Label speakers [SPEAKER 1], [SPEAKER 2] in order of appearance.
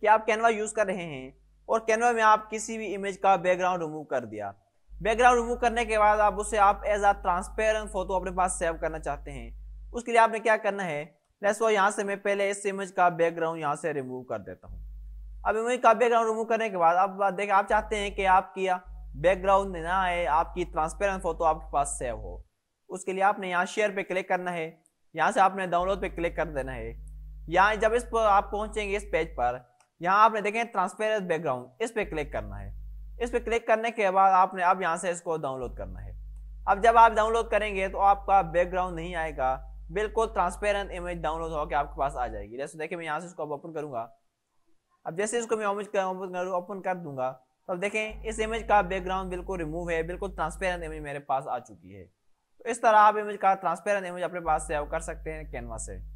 [SPEAKER 1] कि आप Canva use कर रहे हैं और कैनवा में आप किसी भी इमेज का बैकग्राउंड रिमूव कर दिया बैकग्राउंड रिमूव करने के बाद आप उसे आप एज आ ट्रांसपेरेंट फोटो अपने पास सेव करना चाहते हैं उसके लिए आपने क्या करना है लेसो यहाँ से मैं पहले इस इमेज का बैकग्राउंड यहाँ से रिमूव कर देता हूँ अब इमेज का बैकग्राउंड रिमूव करने के बाद अब देखें आप चाहते हैं कि आपकी बैकग्राउंड ना आए आपकी ट्रांसपेरेंट फोटो आपके पास सेव हो उसके लिए आपने यहाँ शेयर पे क्लिक करना है यहाँ से आपने डाउनलोड पे क्लिक कर देना है यहाँ जब इस पर आप पहुंचेंगे इस पेज पर यहाँ आपने देखें ट्रांसपेरेंट बैकग्राउंड इस पर क्लिक करना है इस पर क्लिक करने के बाद आपने अब यहाँ से इसको डाउनलोड करना है अब जब आप डाउनलोड करेंगे तो आपका बैकग्राउंड नहीं आएगा बिल्कुल ट्रांसपेरेंट इमेज डाउनलोड होकर आपके पास आ जाएगी जैसे देखिए मैं यहाँ से इसको ओपन करूँगा अब जैसे इसको मैं ओपन ओपन कर दूंगा तो अब देखें इस इमेज का बैकग्राउंड बिल्कुल रिमूव है बिल्कुल ट्रांसपेरेंट इमेज मेरे पास आ चुकी है तो इस तरह आप इमेज का ट्रांसपेरेंट इमेज अपने पास सेव कर सकते हैं कैनवा से